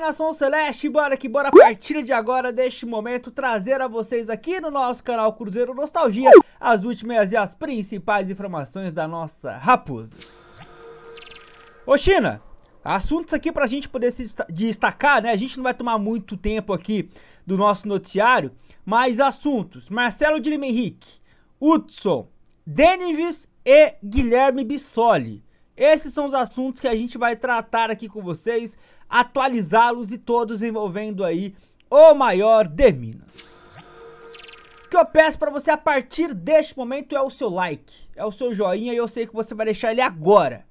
nação celeste, bora que bora a partir de agora, deste momento, trazer a vocês aqui no nosso canal Cruzeiro Nostalgia as últimas e as principais informações da nossa raposa. Ô China, assuntos aqui pra gente poder se destacar, né? A gente não vai tomar muito tempo aqui do nosso noticiário, mas assuntos. Marcelo de Lima Henrique, Hudson, Denis e Guilherme Bissoli. Esses são os assuntos que a gente vai tratar aqui com vocês atualizá-los e todos envolvendo aí o maior de Minas. O que eu peço para você a partir deste momento é o seu like, é o seu joinha e eu sei que você vai deixar ele agora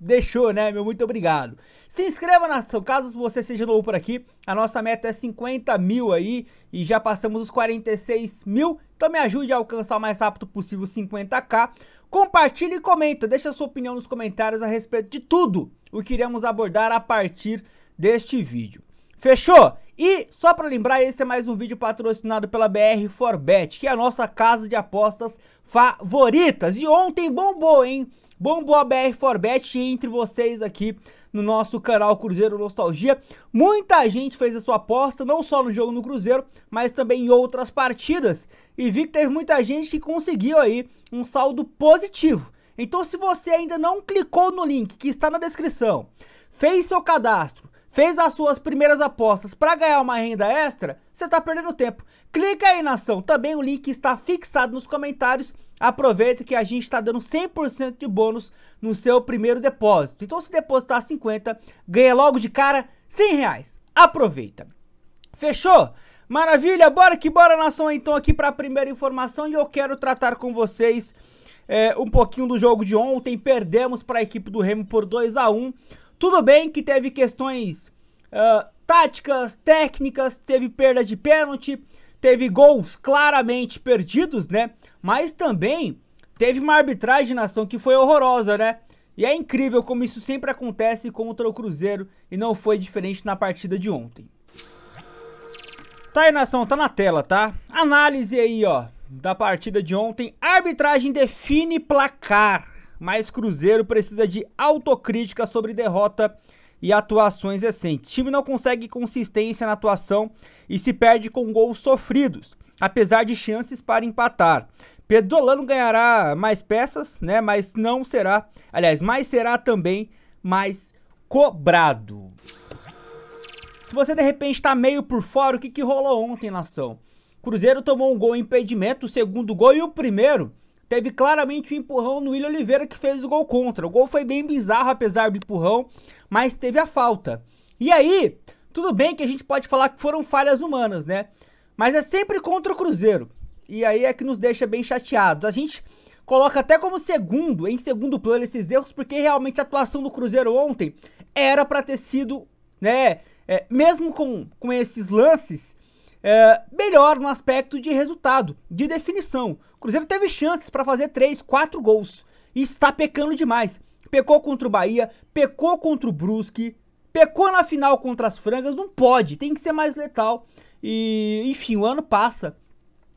deixou, né, meu muito obrigado. Se inscreva na ação, caso você seja novo por aqui, a nossa meta é 50 mil aí e já passamos os 46 mil, então me ajude a alcançar o mais rápido possível 50k. Compartilhe e comenta, deixa sua opinião nos comentários a respeito de tudo o que iremos abordar a partir deste vídeo. Fechou? E só para lembrar, esse é mais um vídeo patrocinado pela BR Forbet, que é a nossa casa de apostas favoritas. E ontem bombou, hein? Bombou a BR Forbet entre vocês aqui no nosso canal Cruzeiro Nostalgia. Muita gente fez a sua aposta, não só no jogo no Cruzeiro, mas também em outras partidas. E vi que teve muita gente que conseguiu aí um saldo positivo. Então se você ainda não clicou no link que está na descrição, fez seu cadastro, fez as suas primeiras apostas para ganhar uma renda extra, você está perdendo tempo. Clica aí na ação, também o link está fixado nos comentários. Aproveita que a gente está dando 100% de bônus no seu primeiro depósito. Então se depositar 50, ganha logo de cara 100 reais. Aproveita. Fechou? Maravilha, bora que bora na ação então aqui para a primeira informação e eu quero tratar com vocês é, um pouquinho do jogo de ontem. Perdemos para a equipe do Remo por 2 a 1 tudo bem que teve questões uh, táticas, técnicas, teve perda de pênalti, teve gols claramente perdidos, né? Mas também teve uma arbitragem na ação que foi horrorosa, né? E é incrível como isso sempre acontece contra o Cruzeiro e não foi diferente na partida de ontem. Tá aí, nação, tá na tela, tá? Análise aí, ó, da partida de ontem. Arbitragem define placar mas Cruzeiro precisa de autocrítica sobre derrota e atuações recentes. O time não consegue consistência na atuação e se perde com gols sofridos, apesar de chances para empatar. Pedrolano ganhará mais peças, né? Mas não será, aliás, mais será também mais cobrado. Se você de repente está meio por fora, o que, que rolou ontem, nação? Cruzeiro tomou um gol em impedimento, o segundo gol e o primeiro teve claramente um empurrão no William Oliveira que fez o gol contra. O gol foi bem bizarro, apesar do empurrão, mas teve a falta. E aí, tudo bem que a gente pode falar que foram falhas humanas, né? Mas é sempre contra o Cruzeiro. E aí é que nos deixa bem chateados. A gente coloca até como segundo, em segundo plano, esses erros, porque realmente a atuação do Cruzeiro ontem era para ter sido, né? É, mesmo com, com esses lances, é, melhor no aspecto de resultado, de definição. Cruzeiro teve chances para fazer 3, 4 gols e está pecando demais. Pecou contra o Bahia, pecou contra o Brusque, pecou na final contra as Frangas, não pode, tem que ser mais letal. E, enfim, o ano passa.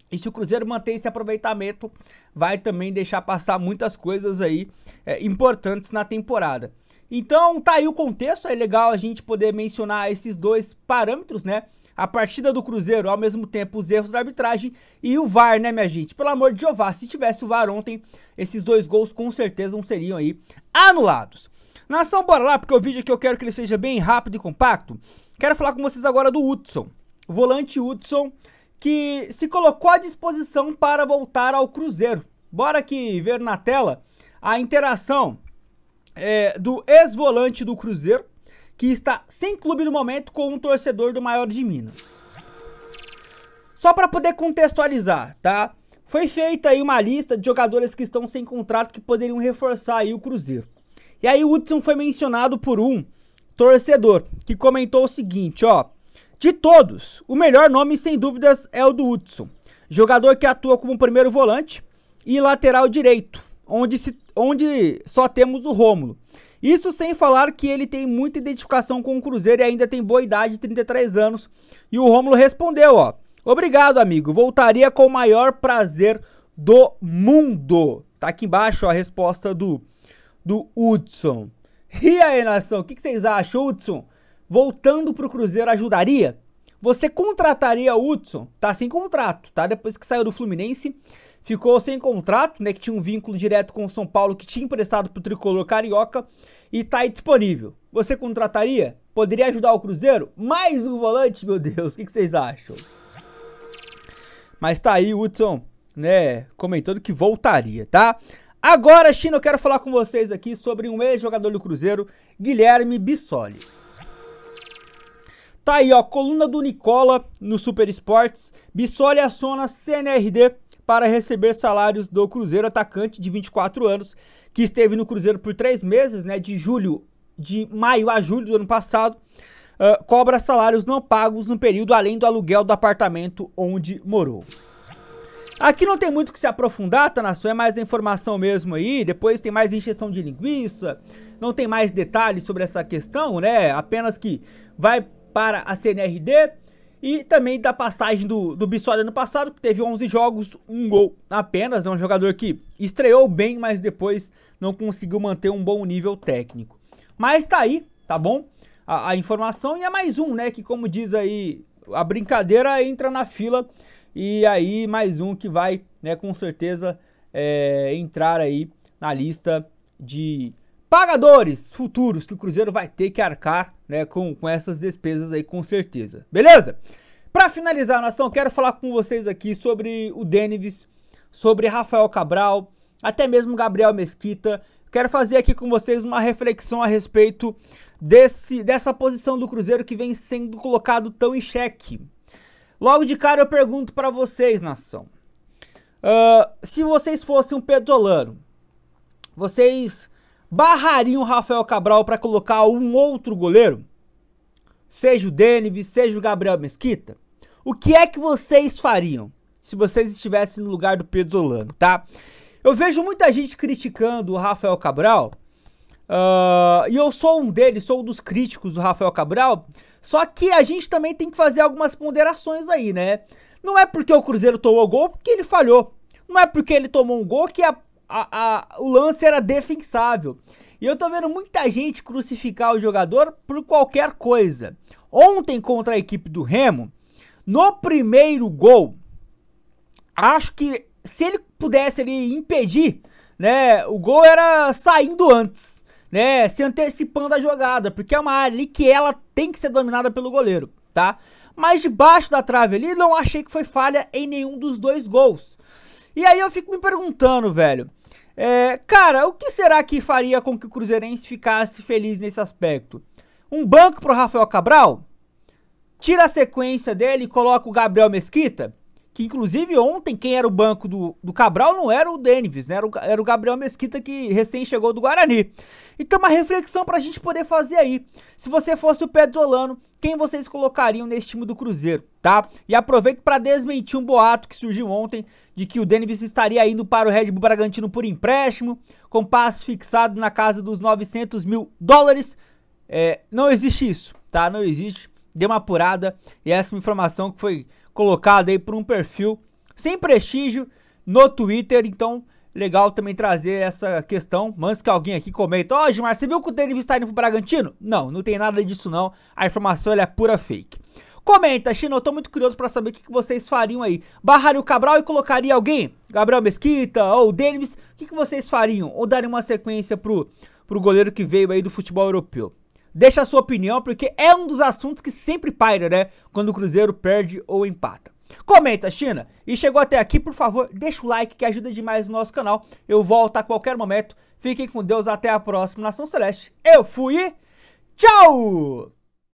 E se o Cruzeiro manter esse aproveitamento, vai também deixar passar muitas coisas aí é, importantes na temporada. Então, tá aí o contexto, é legal a gente poder mencionar esses dois parâmetros, né? a partida do Cruzeiro, ao mesmo tempo os erros da arbitragem e o VAR, né, minha gente? Pelo amor de Jeová, se tivesse o VAR ontem, esses dois gols com certeza não seriam aí anulados. Nação, bora lá, porque o vídeo aqui eu quero que ele seja bem rápido e compacto. Quero falar com vocês agora do Hudson, volante Hudson, que se colocou à disposição para voltar ao Cruzeiro. Bora aqui ver na tela a interação é, do ex-volante do Cruzeiro, que está sem clube no momento com um torcedor do maior de Minas. Só para poder contextualizar, tá? Foi feita aí uma lista de jogadores que estão sem contrato que poderiam reforçar aí o Cruzeiro. E aí o Hudson foi mencionado por um torcedor que comentou o seguinte, ó: "De todos, o melhor nome sem dúvidas é o do Hudson, jogador que atua como primeiro volante e lateral direito, onde se, onde só temos o Rômulo. Isso sem falar que ele tem muita identificação com o Cruzeiro e ainda tem boa idade, 33 anos. E o Rômulo respondeu, ó. Obrigado, amigo. Voltaria com o maior prazer do mundo. Tá aqui embaixo ó, a resposta do, do Hudson. E aí, nação, o que, que vocês acham, Hudson? Voltando pro Cruzeiro ajudaria? Você contrataria o Hudson? Tá sem contrato, tá? Depois que saiu do Fluminense, ficou sem contrato, né, que tinha um vínculo direto com o São Paulo, que tinha emprestado para o Tricolor Carioca, e está aí disponível. Você contrataria? Poderia ajudar o Cruzeiro? Mais um volante, meu Deus, o que, que vocês acham? Mas tá aí o Hudson, né, comentando que voltaria, tá? Agora, China, eu quero falar com vocês aqui sobre um ex-jogador do Cruzeiro, Guilherme Bissoli. Tá aí, ó, coluna do Nicola no Super Esportes. Bissoli aciona CNRD para receber salários do Cruzeiro atacante de 24 anos, que esteve no Cruzeiro por três meses, né, de julho, de maio a julho do ano passado, uh, cobra salários não pagos no período além do aluguel do apartamento onde morou. Aqui não tem muito que se aprofundar, tá é mais informação mesmo aí, depois tem mais injeção de linguiça, não tem mais detalhes sobre essa questão, né? Apenas que vai para a CNRD, e também da passagem do, do Bissoli ano passado, que teve 11 jogos, um gol apenas. É um jogador que estreou bem, mas depois não conseguiu manter um bom nível técnico. Mas tá aí, tá bom? A, a informação e é mais um, né? Que como diz aí, a brincadeira entra na fila. E aí mais um que vai, né, com certeza, é, entrar aí na lista de pagadores futuros que o Cruzeiro vai ter que arcar né, com, com essas despesas aí com certeza. Beleza? Para finalizar, nação, quero falar com vocês aqui sobre o Denives, sobre Rafael Cabral, até mesmo Gabriel Mesquita. Quero fazer aqui com vocês uma reflexão a respeito desse, dessa posição do Cruzeiro que vem sendo colocado tão em xeque. Logo de cara eu pergunto para vocês, nação. Uh, se vocês fossem um pedrolano, vocês barrariam o Rafael Cabral para colocar um outro goleiro? Seja o Denis, seja o Gabriel Mesquita? O que é que vocês fariam se vocês estivessem no lugar do Pedro Zolano, tá? Eu vejo muita gente criticando o Rafael Cabral, uh, e eu sou um deles, sou um dos críticos do Rafael Cabral, só que a gente também tem que fazer algumas ponderações aí, né? Não é porque o Cruzeiro tomou gol porque ele falhou. Não é porque ele tomou um gol que a a, a, o lance era defensável. E eu tô vendo muita gente crucificar o jogador por qualquer coisa. Ontem contra a equipe do Remo, no primeiro gol, acho que se ele pudesse ali impedir, né, o gol era saindo antes, né, se antecipando a jogada, porque é uma área ali que ela tem que ser dominada pelo goleiro, tá? Mas debaixo da trave ali, não achei que foi falha em nenhum dos dois gols. E aí eu fico me perguntando, velho, é, cara, o que será que faria com que o Cruzeirense ficasse feliz nesse aspecto? Um banco pro Rafael Cabral? Tira a sequência dele e coloca o Gabriel Mesquita? que inclusive ontem quem era o banco do, do Cabral não era o Denvis, né? Era o, era o Gabriel Mesquita que recém chegou do Guarani. Então uma reflexão para a gente poder fazer aí. Se você fosse o Olano quem vocês colocariam nesse time do Cruzeiro, tá? E aproveito para desmentir um boato que surgiu ontem de que o Denvis estaria indo para o Red Bull Bragantino por empréstimo, com passo fixado na casa dos 900 mil dólares. É, não existe isso, tá? Não existe. Deu uma apurada e essa é uma informação que foi colocado aí por um perfil sem prestígio no Twitter. Então, legal também trazer essa questão. mas que alguém aqui comenta, ó, oh, Gilmar, você viu que o Denis está indo pro Bragantino? Não, não tem nada disso não. A informação é pura fake. Comenta, Chino, eu tô muito curioso para saber o que, que vocês fariam aí. Barraria o Cabral e colocaria alguém? Gabriel Mesquita ou Denis? O que, que vocês fariam? Ou darem uma sequência pro, pro goleiro que veio aí do futebol europeu? deixa a sua opinião, porque é um dos assuntos que sempre paira, né? Quando o Cruzeiro perde ou empata. Comenta, China! E chegou até aqui, por favor, deixa o like que ajuda demais o nosso canal. Eu volto a qualquer momento. Fiquem com Deus, até a próxima Nação Celeste. Eu fui e tchau!